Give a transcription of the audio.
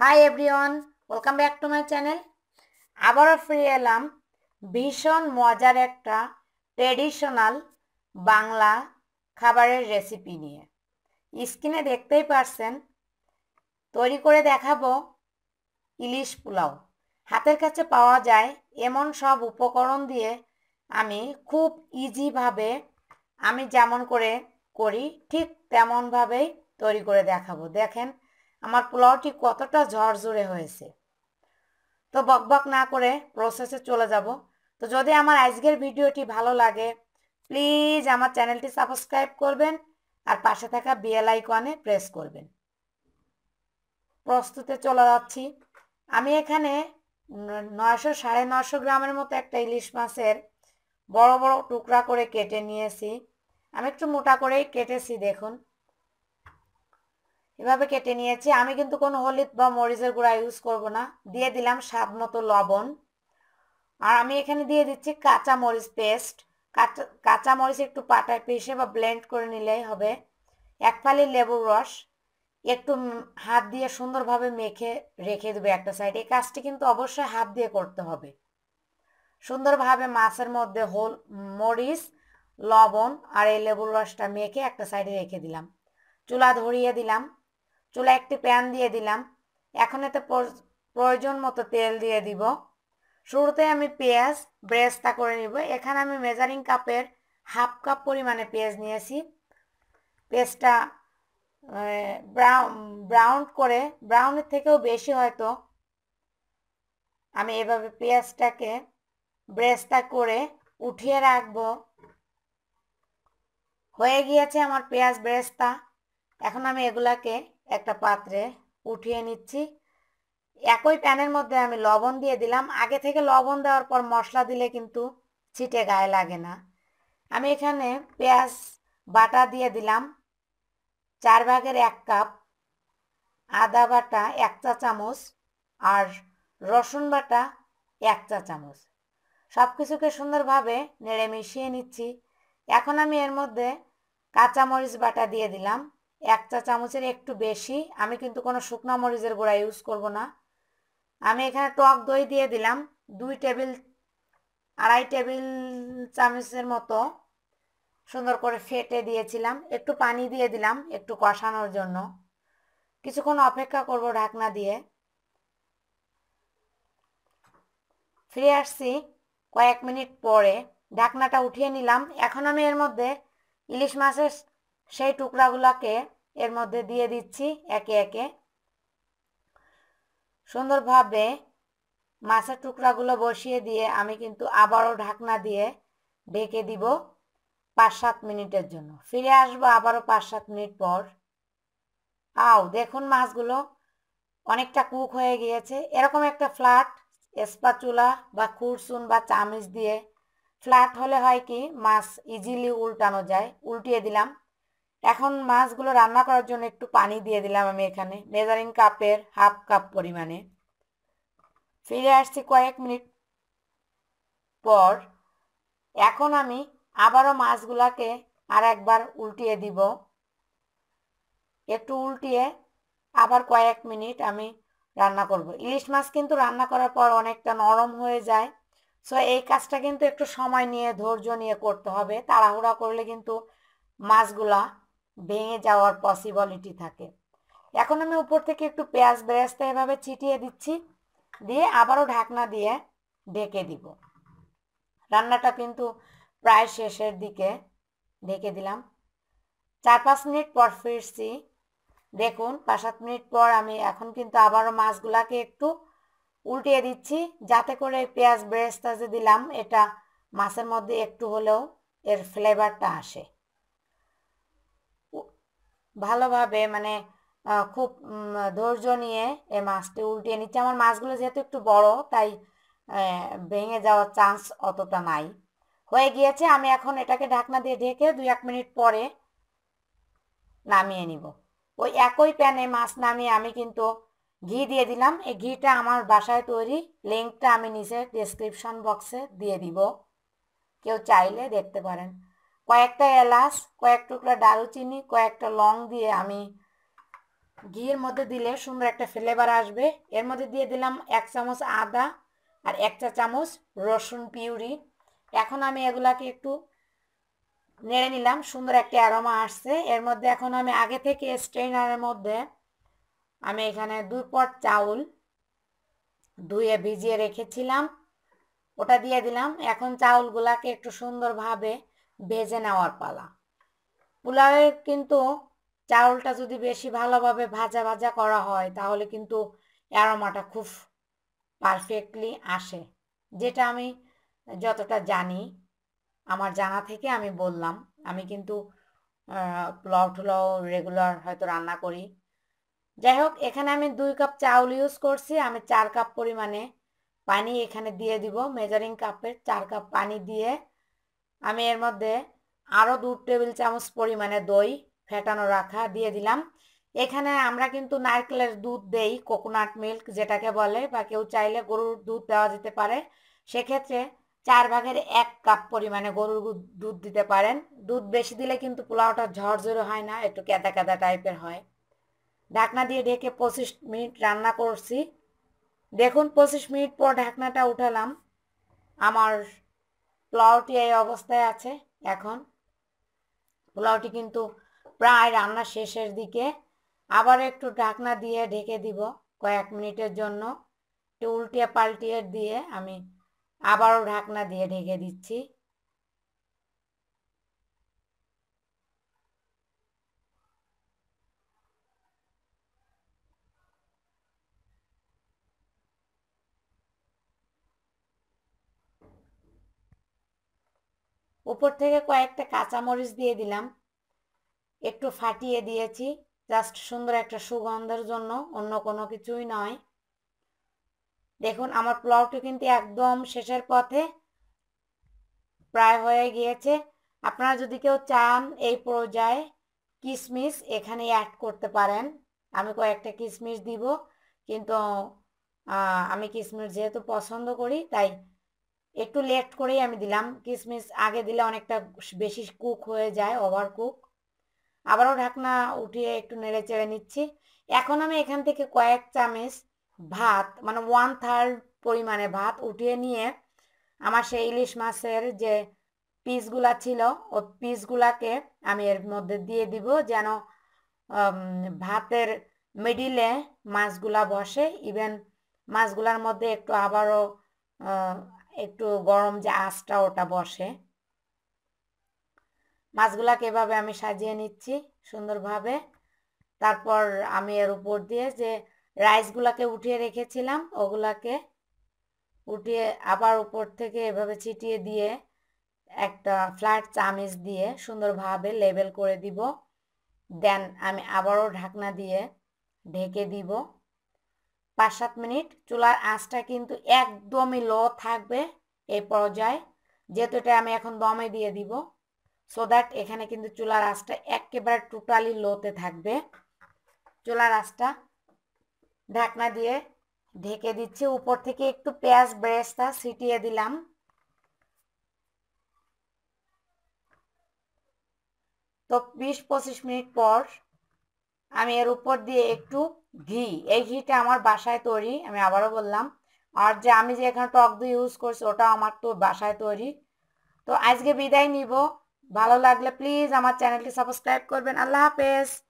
high everyone welcome back to my channel আবারও ফিরে এলাম ভীষণ মজার একটা ট্রেডিশনাল বাংলা খাবারের রেসিপি নিয়ে স্ক্রিনে দেখতেই পারছেন তৈরি করে দেখাবো ইলিশ পোলাও হাতের কাছে পাওয়া যায় এমন সব উপকরণ দিয়ে আমি খুব ইজিভাবে আমি যেমন করে করি ঠিক তেমনভাবেই তৈরি করে দেখাবো দেখেন আমার পোলাওটি কতটা ঝরঝরে হয়েছে তো বকবক না করে প্রসেসে চলে যাব তো যদি আমার আজকের ভিডিওটি ভালো লাগে প্লিজ আমার চ্যানেলটি সাবস্ক্রাইব করবেন আর পাশে থাকা বিএল আইকনে প্রেস করবেন প্রস্তুতে চলে যাচ্ছি আমি এখানে নয়শো সাড়ে নয়শো গ্রামের মতো একটা ইলিশ মাছের বড় বড় টুকরা করে কেটে নিয়েছি আমি একটু মোটা করেই কেটেছি দেখুন এভাবে কেটে নিয়েছি আমি কিন্তু কোনো হলিদ বা মরিচের গুঁড়া ইউজ করব না দিয়ে দিলাম স্বাদ মতো লবণ আর আমি এখানে দিয়ে দিচ্ছি কাঁচা মরিচ পেস্ট কাঁচা কাঁচা মরিচ একটু পাটায় পিষে বা ব্লেন্ড করে নিলেই হবে এক ফালি লেবুর রস একটু হাত দিয়ে সুন্দরভাবে মেখে রেখে দেবে একটা সাইড এই কাজটি কিন্তু অবশ্যই হাত দিয়ে করতে হবে সুন্দরভাবে মাছের মধ্যে হোল মরিচ লবণ আর এই লেবুর রসটা মেখে একটা সাইডে রেখে দিলাম চুলা ধরিয়ে দিলাম চুলা একটি প্যান দিয়ে দিলাম এখন এতে প্রয়োজন মতো তেল দিয়ে দিব শুরুতে আমি পেঁয়াজ ব্রেস্তা করে নিব এখানে আমি মেজারিং কাপের হাফ কাপ পরিমাণে পেঁয়াজ নিয়েছি পেঁয়াজটা ব্রাউন করে ব্রাউনের থেকেও বেশি হয়তো আমি এভাবে পেঁয়াজটাকে ব্রেস্তা করে উঠিয়ে রাখবো হয়ে গিয়েছে আমার পেঁয়াজ ব্রেস্তা এখন আমি এগুলাকে একটা পাত্রে উঠিয়ে নিচ্ছি একই প্যানের মধ্যে আমি লবণ দিয়ে দিলাম আগে থেকে লবণ দেওয়ার পর মশলা দিলে কিন্তু ছিটে গায়ে লাগে না আমি এখানে পেঁয়াজ বাটা দিয়ে দিলাম চার ভাগের এক কাপ আদা বাটা এক চা চামচ আর রসুন বাটা এক চা চামচ সব কিছুকে সুন্দরভাবে নেড়ে মিশিয়ে নিচ্ছি এখন আমি এর মধ্যে কাঁচামরিচ বাটা দিয়ে দিলাম এক চা চামচের একটু বেশি আমি কিন্তু কোনো শুকনো মরিচের গুঁড়া ইউজ করব না আমি এখানে টক দই দিয়ে দিলাম দুই টেবিল আড়াই টেবিল চামচের মতো সুন্দর করে ফেটে দিয়েছিলাম একটু পানি দিয়ে দিলাম একটু কষানোর জন্য কিছুক্ষণ অপেক্ষা করব ঢাকনা দিয়ে ফিরে আসছি কয়েক মিনিট পরে ঢাকনাটা উঠিয়ে নিলাম এখন আমি এর মধ্যে ইলিশ মাছের সেই টুকরাগুলোকে এর মধ্যে দিয়ে দিচ্ছি একে একে সুন্দরভাবে মাছের টুকরাগুলো বসিয়ে দিয়ে আমি কিন্তু আবারও ঢাকনা দিয়ে ঢেকে দিব পাঁচ সাত মিনিটের জন্য ফিরে আসবো আবারও পাঁচ সাত মিনিট পর আও দেখুন মাছগুলো অনেকটা কুক হয়ে গিয়েছে এরকম একটা ফ্ল্যাট স্পাচুলা বা খুরসুন বা চামিচ দিয়ে ফ্ল্যাট হলে হয় কি মাছ ইজিলি উল্টানো যায় উল্টিয়ে দিলাম এখন মাছগুলো রান্না করার জন্য একটু পানি দিয়ে দিলাম আমি এখানে মেজারিং কাপের হাফ কাপ পরিমাণে ফিরে আসছি কয়েক মিনিট পর এখন আমি আবারও মাছগুলাকে আর একবার উল্টিয়ে দিব একটু উল্টিয়ে আবার কয়েক মিনিট আমি রান্না করব ইলিশ মাছ কিন্তু রান্না করার পর অনেকটা নরম হয়ে যায় সো এই কাজটা কিন্তু একটু সময় নিয়ে ধৈর্য নিয়ে করতে হবে তাড়াহুড়া করলে কিন্তু মাছগুলা ভেঙে যাওয়ার পসিবিলিটি থাকে এখন আমি উপর থেকে একটু পেঁয়াজ বেরেস্তা এভাবে ছিটিয়ে দিচ্ছি দিয়ে আবারও ঢাকনা দিয়ে ঢেকে দিব রান্নাটা কিন্তু প্রায় শেষের দিকে ঢেকে দিলাম চার পাঁচ মিনিট পর ফিরছি দেখুন পাঁচ সাত মিনিট পর আমি এখন কিন্তু আবারও মাছগুলাকে একটু উল্টিয়ে দিচ্ছি যাতে করে পেঁয়াজ বেরেস্তা যে দিলাম এটা মাছের মধ্যে একটু হলেও এর ফ্লেভারটা আসে ভালোভাবে মানে খুব ধৈর্য নিয়ে এই মাছটি উল্টিয়ে নিচ্ছে আমার মাছগুলো যেহেতু একটু বড় তাই ভেঙে যাওয়ার চান্স অতটা নাই হয়ে গিয়েছে আমি এখন এটাকে ঢাকনা দিয়ে ঢেকে দুই এক মিনিট পরে নামিয়ে নিব ওই একই প্যানে মাছ নামিয়ে আমি কিন্তু ঘি দিয়ে দিলাম এই ঘিটা আমার বাসায় তৈরি লিঙ্কটা আমি নিচে ডিসক্রিপশন বক্সে দিয়ে দিব কেউ চাইলে দেখতে পারেন কয়েকটা এলাচ কয়েক টুকরা দারুচিনি কয়েকটা লং দিয়ে আমি ঘিয়ের মধ্যে দিলে সুন্দর একটা ফ্লেভার আসবে এর মধ্যে দিয়ে দিলাম এক চামচ আদা আর এক চা চামচ রসুন পিউরি এখন আমি এগুলাকে একটু নেড়ে নিলাম সুন্দর একটা অ্যারোমা আসছে এর মধ্যে এখন আমি আগে থেকে স্ট্রেনারের মধ্যে আমি এখানে দুই পট চাউল ধুয়ে ভিজিয়ে রেখেছিলাম ওটা দিয়ে দিলাম এখন চাউলগুলাকে একটু সুন্দরভাবে ভেজে নেওয়ার পালা পোলাওয়ের কিন্তু চাউলটা যদি বেশি ভালোভাবে ভাজা ভাজা করা হয় তাহলে কিন্তু অ্যারোমাটা খুব পারফেক্টলি আসে যেটা আমি যতটা জানি আমার জানা থেকে আমি বললাম আমি কিন্তু পোলাও টোলাও রেগুলার হয়তো রান্না করি যাই হোক এখানে আমি দুই কাপ চাউল ইউজ করছি আমি চার কাপ পরিমাণে পানি এখানে দিয়ে দিব মেজারিং কাপের চার কাপ পানি দিয়ে আমি এর মধ্যে আরও দু টেবিল চামচ পরিমাণে দই ফেটানো রাখা দিয়ে দিলাম এখানে আমরা কিন্তু নারকেলের দুধ দেই কোকোনাট মিল্ক যেটাকে বলে বা কেউ চাইলে গরুর দুধ দেওয়া যেতে পারে সেক্ষেত্রে চার ভাগের এক কাপ পরিমাণে গরুর দুধ দিতে পারেন দুধ বেশি দিলে কিন্তু পোলাওটা ঝরঝরে হয় না একটু ক্যাদা ক্যাদা টাইপের হয় ঢাকনা দিয়ে ঢেকে পঁচিশ মিনিট রান্না করছি দেখুন পঁচিশ মিনিট পর ঢাকনাটা উঠালাম আমার পোলাওটি এই অবস্থায় আছে এখন পোলাওটি কিন্তু প্রায় রান্না শেষের দিকে আবার একটু ঢাকনা দিয়ে ঢেকে দিব কয়েক মিনিটের জন্য একটু উল্টিয়ে পাল্টিয়ে দিয়ে আমি আবারও ঢাকনা দিয়ে ঢেকে দিচ্ছি উপর থেকে কয়েকটা কাঁচামরিচ দিয়ে দিলাম একটু ফাটিয়ে দিয়েছি জাস্ট সুন্দর একটা সুগন্ধের জন্য অন্য কোনো কিছুই নয় দেখুন আমার পোলাওটি কিন্তু একদম শেষের পথে প্রায় হয়ে গিয়েছে আপনারা যদি কেউ চান এই পর্যায়ে কিশমিশ এখানে অ্যাড করতে পারেন আমি কয়েকটা কিশমিশ দিব কিন্তু আমি কিশমিশ যেহেতু পছন্দ করি তাই একটু লেট করেই আমি দিলাম কিসমিস আগে দিলে অনেকটা বেশি কুক হয়ে যায় ওভার কুক আবারও ঢাকনা উঠিয়ে একটু নেড়ে চেড়ে নিচ্ছি এখন আমি এখান থেকে কয়েক চামচ ভাত মানে ওয়ান থার্ড পরিমাণে ভাত উঠিয়ে নিয়ে আমার সেই ইলিশ মাছের যে পিসগুলা ছিল ও পিসগুলাকে আমি এর মধ্যে দিয়ে দিব যেন ভাতের মিডিলে মাছগুলা বসে ইভেন মাছগুলার মধ্যে একটু আবারও একটু গরম যে আঁচটা ওটা বসে মাছগুলাকে এভাবে আমি সাজিয়ে নিচ্ছি সুন্দরভাবে তারপর আমি এর উপর দিয়ে যে রাইসগুলাকে উঠিয়ে রেখেছিলাম ওগুলাকে উঠিয়ে আবার উপর থেকে এভাবে ছিটিয়ে দিয়ে একটা ফ্ল্যাট চামিচ দিয়ে সুন্দরভাবে লেবেল করে দিব দেন আমি আবারও ঢাকনা দিয়ে ঢেকে দিব পাঁচ সাত মিনিট চুলার আঁচটা কিন্তু একদমই লো থাকবে এই পর্যায়ে যেহেতু এটা আমি এখন দমে দিয়ে দিব সো দ্যাট এখানে কিন্তু চুলার আঁচটা একেবারে টোটালি লোতে থাকবে চুলার আঁচটা ঢাকনা দিয়ে ঢেকে দিচ্ছি উপর থেকে একটু পেঁয়াজ ব্রেস্তা ছিটিয়ে দিলাম তো বিশ পঁচিশ মিনিট পর আমি এর উপর দিয়ে একটু ঘি এই ঘিটা আমার বাসায় তৈরি আমি আবারও বললাম আর যে আমি যে এখানে টক দই ইউজ করছি ওটা আমার তো বাসায় তৈরি তো আজকে বিদায় নিব ভালো লাগলে প্লিজ আমার চ্যানেলটি সাবস্ক্রাইব করবেন আল্লাহ হাফেজ